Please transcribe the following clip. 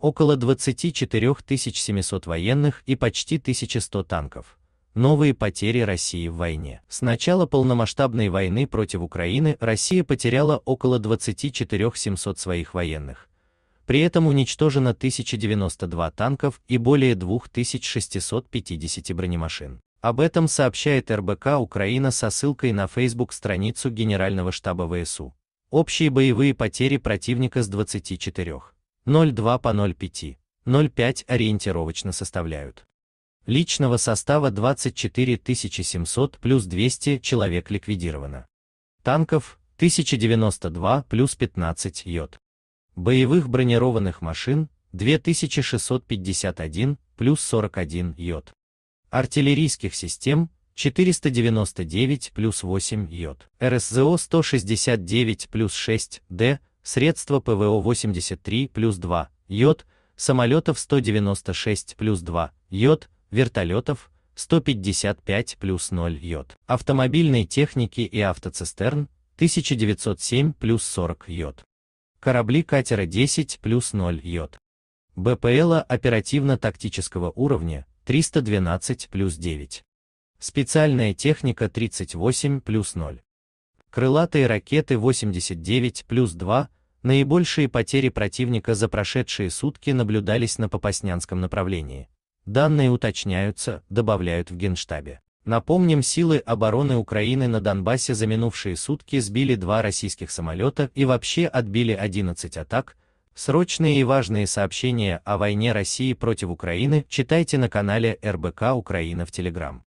около 24 700 военных и почти 1100 танков. Новые потери России в войне. С начала полномасштабной войны против Украины Россия потеряла около 24 700 своих военных. При этом уничтожено 1092 танков и более 2650 бронемашин. Об этом сообщает РБК Украина со ссылкой на Facebook-страницу Генерального штаба ВСУ. Общие боевые потери противника с 24 0,2 по 0,5, 0,5 ориентировочно составляют. Личного состава 24 700 плюс 200 человек ликвидировано. Танков 1092 плюс 15 йод. Боевых бронированных машин 2651 плюс 41 йод. Артиллерийских систем 499 плюс 8 йод. РСЗО 169 плюс 6 Д средства ПВО 83 плюс 2, йод, самолетов 196 плюс 2, йод, вертолетов 155 плюс 0 йод, автомобильной техники и автоцистерн 1907 плюс 40 йод, корабли катера 10 плюс 0 йод, БПЛа оперативно-тактического уровня 312 плюс 9, специальная техника 38 плюс 0 крылатые ракеты 89 плюс 2, наибольшие потери противника за прошедшие сутки наблюдались на Попаснянском направлении. Данные уточняются, добавляют в Генштабе. Напомним, силы обороны Украины на Донбассе за минувшие сутки сбили два российских самолета и вообще отбили 11 атак. Срочные и важные сообщения о войне России против Украины читайте на канале РБК Украина в Телеграм.